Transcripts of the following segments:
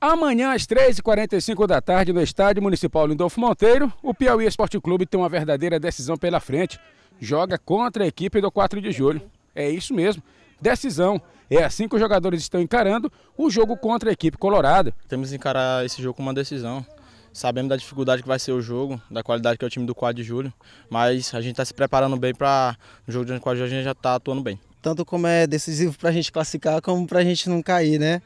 Amanhã, às 3h45 da tarde, no Estádio Municipal Lindolfo Monteiro, o Piauí Esporte Clube tem uma verdadeira decisão pela frente. Joga contra a equipe do 4 de julho. É isso mesmo, decisão. É assim que os jogadores estão encarando o jogo contra a equipe colorada. Temos que encarar esse jogo com uma decisão. Sabemos da dificuldade que vai ser o jogo, da qualidade que é o time do 4 de julho, mas a gente está se preparando bem para o jogo de 4 de julho, a gente já está atuando bem. Tanto como é decisivo para a gente classificar, como para a gente não cair, né?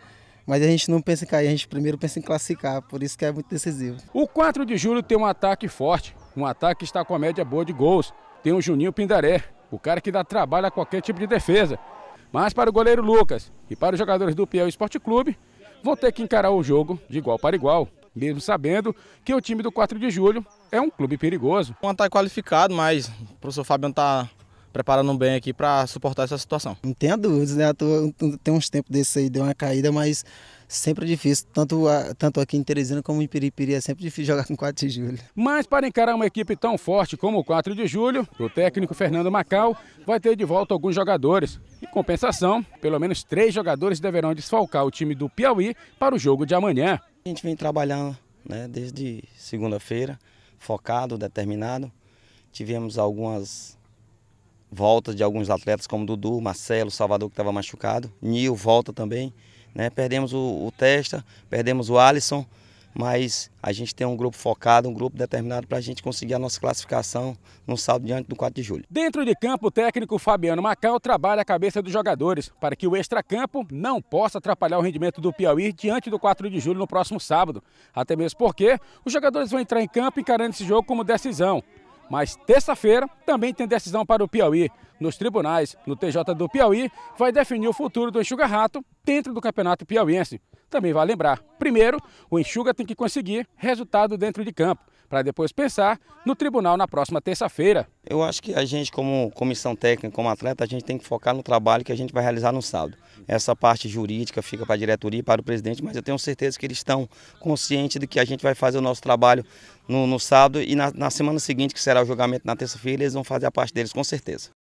mas a gente não pensa em cair, a gente primeiro pensa em classificar, por isso que é muito decisivo. O 4 de julho tem um ataque forte, um ataque que está com a média boa de gols. Tem o Juninho Pindaré, o cara que dá trabalho a qualquer tipo de defesa. Mas para o goleiro Lucas e para os jogadores do Piauí Esporte Clube, vão ter que encarar o jogo de igual para igual, mesmo sabendo que o time do 4 de julho é um clube perigoso. Um ataque tá qualificado, mas o professor Fabiano está preparando bem aqui para suportar essa situação. Não tenha dúvidas, né? Tem uns tempos desse aí, deu uma caída, mas sempre é difícil, tanto, a, tanto aqui em Teresina como em Piripiri, é sempre difícil jogar com 4 de julho. Mas para encarar uma equipe tão forte como o 4 de julho, o técnico Fernando Macau vai ter de volta alguns jogadores. Em compensação, pelo menos três jogadores deverão desfalcar o time do Piauí para o jogo de amanhã. A gente vem trabalhando né, desde segunda-feira, focado, determinado. Tivemos algumas voltas de alguns atletas como Dudu, Marcelo, Salvador que estava machucado, Nil volta também, né? Perdemos o, o, Testa, perdemos o Alisson, mas a gente tem um grupo focado, um grupo determinado para a gente conseguir a nossa classificação no sábado diante do 4 de julho. Dentro de campo, o técnico Fabiano Macau trabalha a cabeça dos jogadores para que o extracampo não possa atrapalhar o rendimento do Piauí diante do 4 de julho no próximo sábado. Até mesmo porque os jogadores vão entrar em campo encarando esse jogo como decisão. Mas terça-feira também tem decisão para o Piauí. Nos tribunais, no TJ do Piauí, vai definir o futuro do Enxuga Rato dentro do Campeonato Piauiense. Também vai lembrar, primeiro, o Enxuga tem que conseguir resultado dentro de campo para depois pensar no tribunal na próxima terça-feira. Eu acho que a gente, como comissão técnica, como atleta, a gente tem que focar no trabalho que a gente vai realizar no sábado. Essa parte jurídica fica para a diretoria e para o presidente, mas eu tenho certeza que eles estão conscientes de que a gente vai fazer o nosso trabalho no, no sábado e na, na semana seguinte, que será o julgamento na terça-feira, eles vão fazer a parte deles com certeza.